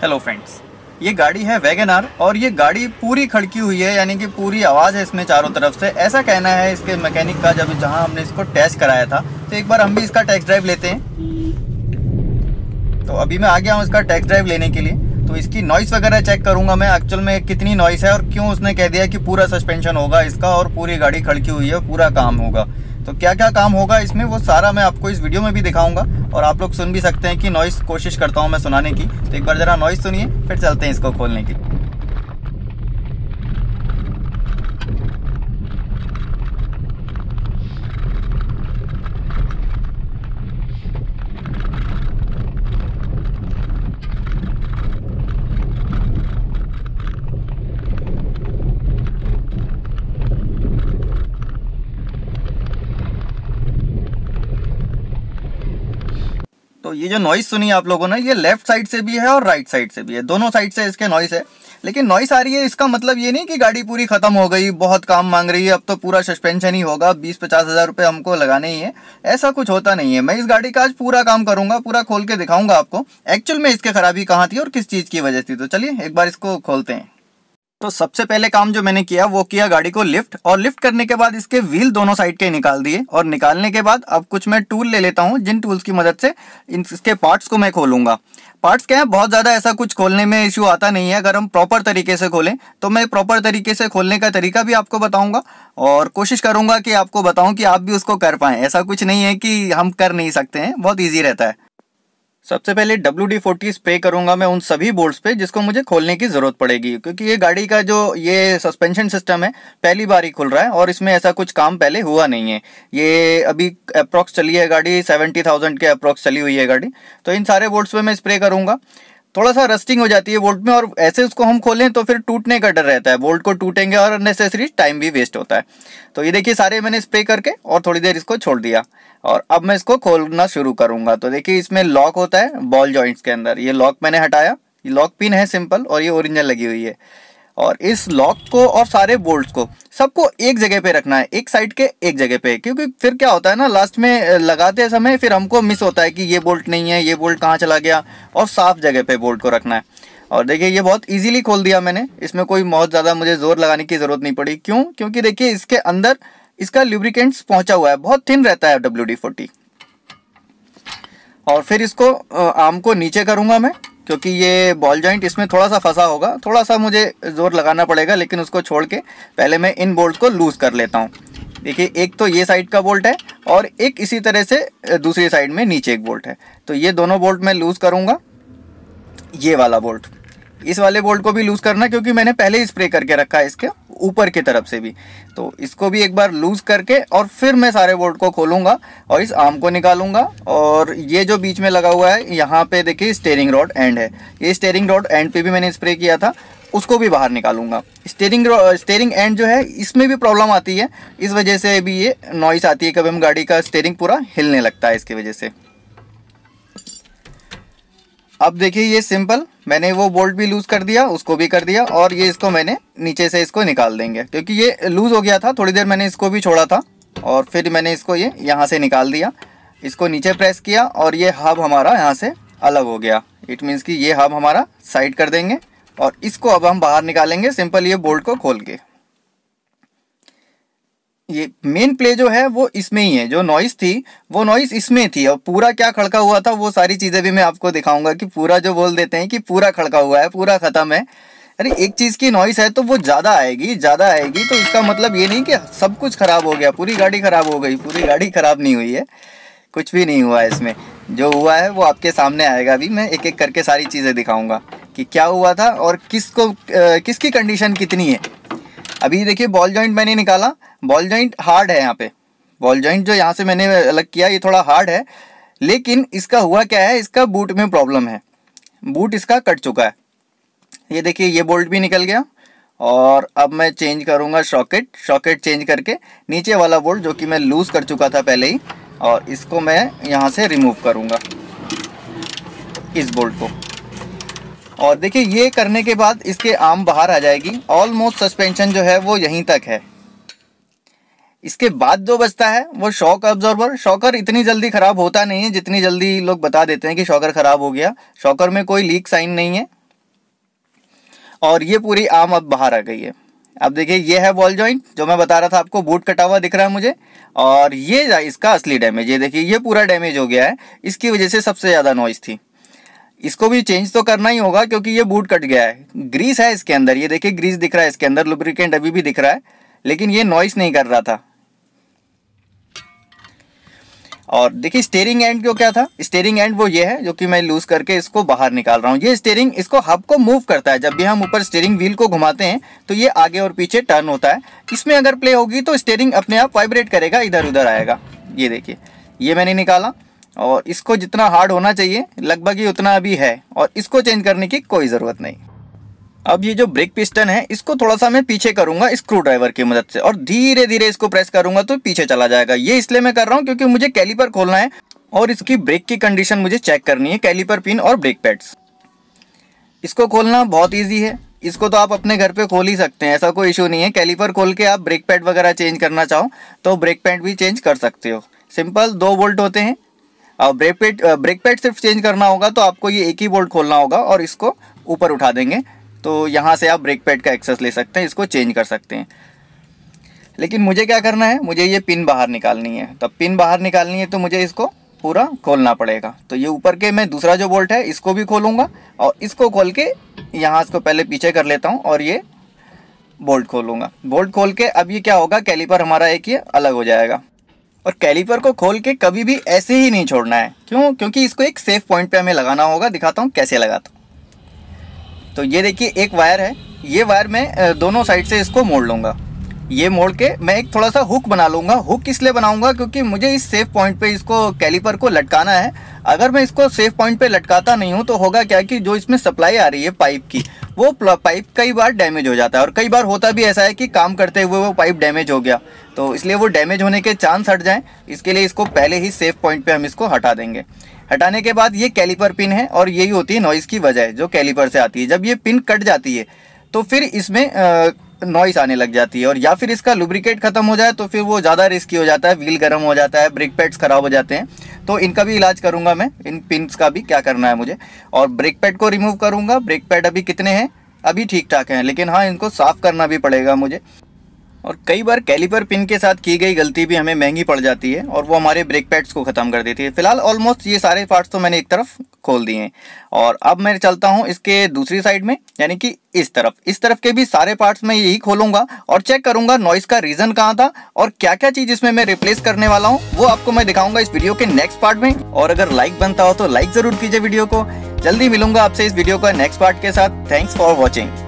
hello friends ये गाड़ी है वैगन आर और ये गाड़ी पूरी खड़की हुई है यानी कि पूरी आवाज़ है इसमें चारों तरफ से ऐसा कहना है इसके मैकेनिक का जब जहाँ हमने इसको टेस्ट कराया था तो एक बार हम भी इसका टेस्ट ड्राइव लेते हैं तो अभी मैं आ गया हूँ इसका टेस्ट ड्राइव लेने के लिए तो इसकी नॉइस वगैरह चेक करूंगा मैं एक्चुअल में कितनी नॉइस है और क्यों उसने कह दिया कि पूरा सस्पेंशन होगा इसका और पूरी गाड़ी खड़की हुई है पूरा काम होगा तो क्या क्या काम होगा इसमें वो सारा मैं आपको इस वीडियो में भी दिखाऊंगा और आप लोग सुन भी सकते हैं कि नॉइस कोशिश करता हूँ मैं सुनाने की तो एक बार ज़रा नॉइस सुनिए फिर चलते हैं इसको खोलने की ये जो नॉइस सुनी आप लोगों ने ये लेफ्ट साइड से भी है और राइट साइड से भी है दोनों साइड से इसके नॉइस है लेकिन नॉइस आ रही है इसका मतलब ये नहीं कि गाड़ी पूरी ख़त्म हो गई बहुत काम मांग रही है अब तो पूरा सस्पेंशन ही होगा बीस पचास हज़ार रुपये हमको लगाने ही है ऐसा कुछ होता नहीं है मैं इस गाड़ी का आज पूरा काम करूंगा पूरा खोल के दिखाऊंगा आपको एक्चुअल में इसके खराबी कहाँ थी और किस चीज़ की वजह थी तो चलिए एक बार इसको खोलते हैं तो सबसे पहले काम जो मैंने किया वो किया गाड़ी को लिफ्ट और लिफ्ट करने के बाद इसके व्हील दोनों साइड के निकाल दिए और निकालने के बाद अब कुछ मैं टूल ले लेता हूँ जिन टूल्स की मदद से इसके पार्ट्स को मैं खोलूंगा पार्ट्स क्या है बहुत ज़्यादा ऐसा कुछ खोलने में इश्यू आता नहीं है अगर हम प्रॉपर तरीके से खोलें तो मैं प्रॉपर तरीके से खोलने का तरीका भी आपको बताऊंगा और कोशिश करूंगा कि आपको बताऊं कि आप भी उसको कर पाएँ ऐसा कुछ नहीं है कि हम कर नहीं सकते हैं बहुत ईजी रहता है सबसे पहले डब्ल्यू डी फोर्टी स्प्रे करूंगा मैं उन सभी बोल्ट्स पे जिसको मुझे खोलने की ज़रूरत पड़ेगी क्योंकि ये गाड़ी का जो ये सस्पेंशन सिस्टम है पहली बार ही खुल रहा है और इसमें ऐसा कुछ काम पहले हुआ नहीं है ये अभी अप्रॉक्स चली है गाड़ी सेवेंटी थाउजेंड के अप्रॉक्स चली हुई है गाड़ी तो इन सारे बोल्ट्स पे मैं स्प्रे करूँगा थोड़ा सा रस्टिंग हो जाती है बोल्ट में और ऐसे उसको हम खोलें तो फिर टूटने का डर रहता है बोल्ट को टूटेंगे और अननेसेसरी टाइम भी वेस्ट होता है तो ये देखिए सारे मैंने स्प्रे करके और थोड़ी देर इसको छोड़ दिया और अब मैं इसको खोलना शुरू करूँगा तो देखिए इसमें लॉक होता है बॉल जॉइंट्स के अंदर ये लॉक मैंने हटाया ये लॉक पिन है सिंपल और ये ओरिजिनल लगी हुई है और इस लॉक को और सारे बोल्ट को सबको एक जगह पे रखना है एक साइड के एक जगह पे क्योंकि फिर क्या होता है ना लास्ट में लगाते समय फिर हमको मिस होता है कि ये बोल्ट नहीं है ये बोल्ट कहाँ चला गया और साफ जगह पे बोल्ट को रखना है और देखिए ये बहुत इजीली खोल दिया मैंने इसमें कोई बहुत ज़्यादा मुझे ज़ोर लगाने की ज़रूरत नहीं पड़ी क्यों क्योंकि देखिए इसके अंदर इसका लुब्रिकेंट्स पहुंचा हुआ है बहुत थिन रहता है डब्ल्यू और फिर इसको आम को नीचे करूँगा मैं क्योंकि ये बॉल जॉइंट इसमें थोड़ा सा फंसा होगा थोड़ा सा मुझे ज़ोर लगाना पड़ेगा लेकिन उसको छोड़ के पहले मैं इन बोल्ट को लूज़ कर लेता हूँ देखिए एक तो ये साइड का बोल्ट है और एक इसी तरह से दूसरी साइड में नीचे एक बोल्ट है तो ये दोनों बोल्ट मैं लूज़ करूँगा ये वाला बोल्ट इस वाले बोल्ट को भी लूज़ करना क्योंकि मैंने पहले ही स्प्रे करके रखा है इसके ऊपर की तरफ से भी तो इसको भी एक बार लूज़ करके और फिर मैं सारे बोर्ड को खोलूँगा और इस आर्म को निकालूंगा और ये जो बीच में लगा हुआ है यहाँ पे देखिए स्टेयरिंग रॉड एंड है ये स्टेयरिंग रॉड एंड पे भी मैंने स्प्रे किया था उसको भी बाहर निकालूंगा स्टेयरिंग स्टेयरिंग एंड जो है इसमें भी प्रॉब्लम आती है इस वजह से भी ये नॉइस आती है कभी हम गाड़ी का स्टेयरिंग पूरा हिलने लगता है इसकी वजह से अब देखिए ये सिंपल मैंने वो बोल्ट भी लूज कर दिया उसको भी कर दिया और ये इसको मैंने नीचे से इसको निकाल देंगे क्योंकि ये लूज हो गया था थोड़ी देर मैंने इसको भी छोड़ा था और फिर मैंने इसको ये यहाँ से निकाल दिया इसको नीचे प्रेस किया और ये हब हमारा यहाँ से अलग हो गया इट मीन्स कि ये हब हमारा साइड कर देंगे और इसको अब हम बाहर निकालेंगे सिंपल ये बोल्ट को खोल के ये मेन प्ले जो है वो इसमें ही है जो नॉइस थी वो नॉइस इसमें थी और पूरा क्या खड़का हुआ था वो सारी चीज़ें भी मैं आपको दिखाऊंगा कि पूरा जो बोल देते हैं कि पूरा खड़का हुआ है पूरा ख़त्म है अरे एक चीज़ की नॉइस है तो वो ज़्यादा आएगी ज़्यादा आएगी तो इसका मतलब ये नहीं कि सब कुछ ख़राब हो गया पूरी गाड़ी ख़राब हो गई पूरी गाड़ी ख़राब नहीं हुई है कुछ भी नहीं हुआ है इसमें जो हुआ है वो आपके सामने आएगा अभी मैं एक एक करके सारी चीज़ें दिखाऊँगा कि क्या हुआ था और किसको किसकी कंडीशन कितनी है अभी देखिए बॉल जॉइंट मैंने निकाला बॉल जॉइंट हार्ड है यहाँ पे बॉल जॉइंट जो यहाँ से मैंने अलग किया ये थोड़ा हार्ड है लेकिन इसका हुआ क्या है इसका बूट में प्रॉब्लम है बूट इसका कट चुका है ये देखिए ये बोल्ट भी निकल गया और अब मैं चेंज करूँगा शॉकेट शॉकेट चेंज करके नीचे वाला बोल्ट जो कि मैं लूज़ कर चुका था पहले ही और इसको मैं यहाँ से रिमूव करूँगा इस बोल्ट को और देखिए ये करने के बाद इसके आम बाहर आ जाएगी ऑलमोस्ट सस्पेंशन जो है वो यहीं तक है इसके बाद जो बचता है वो शॉक ऑब्जॉर्वर शॉकर इतनी जल्दी ख़राब होता नहीं है जितनी जल्दी लोग बता देते हैं कि शॉकर ख़राब हो गया शॉकर में कोई लीक साइन नहीं है और ये पूरी आम अब बाहर आ गई है अब देखिए ये है वॉल जॉइंट जो मैं बता रहा था आपको बूट कटा हुआ दिख रहा है मुझे और ये इसका असली डैमेज ये देखिए ये पूरा डैमेज हो गया है इसकी वजह से सबसे ज़्यादा नॉइज़ थी इसको भी चेंज तो करना ही होगा क्योंकि ये बूट कट गया है ग्रीस है इसके अंदर ये देखिए ग्रीस दिख रहा है इसके अंदर लुब्रिकेंट अभी भी दिख रहा है लेकिन ये नॉइस नहीं कर रहा था और देखिए स्टेयरिंग एंड क्यों क्या था स्टेयरिंग एंड वो ये है जो कि मैं लूज करके इसको बाहर निकाल रहा हूँ ये स्टेयरिंग इसको हब को मूव करता है जब भी हम ऊपर स्टेयरिंग व्हील को घुमाते हैं तो ये आगे और पीछे टर्न होता है इसमें अगर प्ले होगी तो स्टेयरिंग अपने आप वाइब्रेट करेगा इधर उधर आएगा ये देखिए ये मैंने निकाला और इसको जितना हार्ड होना चाहिए लगभग ही उतना अभी है और इसको चेंज करने की कोई ज़रूरत नहीं अब ये जो ब्रेक पिस्टन है इसको थोड़ा सा मैं पीछे करूंगा स्क्रू ड्राइवर की मदद से और धीरे धीरे इसको प्रेस करूंगा तो पीछे चला जाएगा ये इसलिए मैं कर रहा हूँ क्योंकि मुझे कैलीपर खोलना है और इसकी ब्रेक की कंडीशन मुझे चेक करनी है कैलीपर पिन और ब्रेक पैड्स इसको खोलना बहुत ईजी है इसको तो आप अपने घर पे खोल ही सकते हैं ऐसा कोई इशू नहीं है कैलीपर खोल के आप ब्रेक पैड वगैरह चेंज करना चाहो तो ब्रेक पैड भी चेंज कर सकते हो सिंपल दो बोल्ट होते हैं ब्रेक पेट ब्रेक पैड सिर्फ चेंज करना होगा तो आपको ये एक ही बोल्ट खोलना होगा और इसको ऊपर उठा देंगे तो यहाँ से आप ब्रेक पैड का एक्सेस ले सकते हैं इसको चेंज कर सकते हैं लेकिन मुझे क्या करना है मुझे ये पिन बाहर निकालनी है तब पिन बाहर निकालनी है तो मुझे इसको पूरा खोलना पड़ेगा तो ये ऊपर के मैं दूसरा जो बोल्ट है इसको भी खोलूँगा और इसको खोल के यहाँ इसको पहले पीछे कर लेता हूँ और ये बोल्ट खोलूँगा बोल्ट खोल के अब ये क्या होगा कैलीपर हमारा एक ये अलग हो जाएगा और कैलीपर को खोल के कभी भी ऐसे ही नहीं छोड़ना है क्यों क्योंकि इसको एक सेफ पॉइंट पे हमें लगाना होगा दिखाता हूँ कैसे लगाता तो ये देखिए एक वायर है ये वायर मैं दोनों साइड से इसको मोड़ लूँगा ये मोड़ के मैं एक थोड़ा सा हुक बना लूँगा हुक इसलिए बनाऊँगा क्योंकि मुझे इस सेफ पॉइंट पे इसको कैलीपर को लटकाना है अगर मैं इसको सेफ पॉइंट पे लटकाता नहीं हूँ तो होगा क्या कि जो इसमें सप्लाई आ रही है पाइप की वो पाइप कई बार डैमेज हो जाता है और कई बार होता भी ऐसा है कि काम करते हुए वो पाइप डैमेज हो गया तो इसलिए वो डैमेज होने के चांस हट जाएँ इसके लिए इसको पहले ही सेफ पॉइंट पे हम इसको हटा देंगे हटाने के बाद ये कैलीपर पिन है और यही होती है नॉइज़ की वजह जो कैलीपर से आती है जब ये पिन कट जाती है तो फिर इसमें नॉइस आने लग जाती है और या फिर इसका लुब्रिकेट खत्म हो जाए तो फिर वो ज़्यादा रिस्की हो जाता है व्हील गर्म हो जाता है ब्रेक पैड्स ख़राब हो जाते हैं तो इनका भी इलाज करूँगा मैं इन पिन का भी क्या करना है मुझे और ब्रेक पैड को रिमूव करूँगा ब्रेक पैड अभी कितने हैं अभी ठीक ठाक हैं लेकिन हाँ इनको साफ़ करना भी पड़ेगा मुझे और कई बार कैलिपर पिन के साथ की गई गलती भी हमें महंगी पड़ जाती है और वो हमारे ब्रेक पैड्स को ख़त्म कर देती है फिलहाल ऑलमोस्ट ये सारे पार्ट्स तो मैंने एक तरफ खोल दिए हैं और अब मैं चलता हूँ इसके दूसरी साइड में यानी कि इस तरफ इस तरफ के भी सारे पार्ट्स मैं यही खोलूंगा और चेक करूंगा नॉइस का रीज़न कहाँ था और क्या क्या चीज़ इसमें मैं रिप्लेस करने वाला हूँ वो आपको मैं दिखाऊंगा इस वीडियो के नेक्स्ट पार्ट में और अगर लाइक बनता हो तो लाइक ज़रूर कीजिए वीडियो को जल्दी मिलूंगा आपसे इस वीडियो का नेक्स्ट पार्ट के साथ थैंक्स फॉर वॉचिंग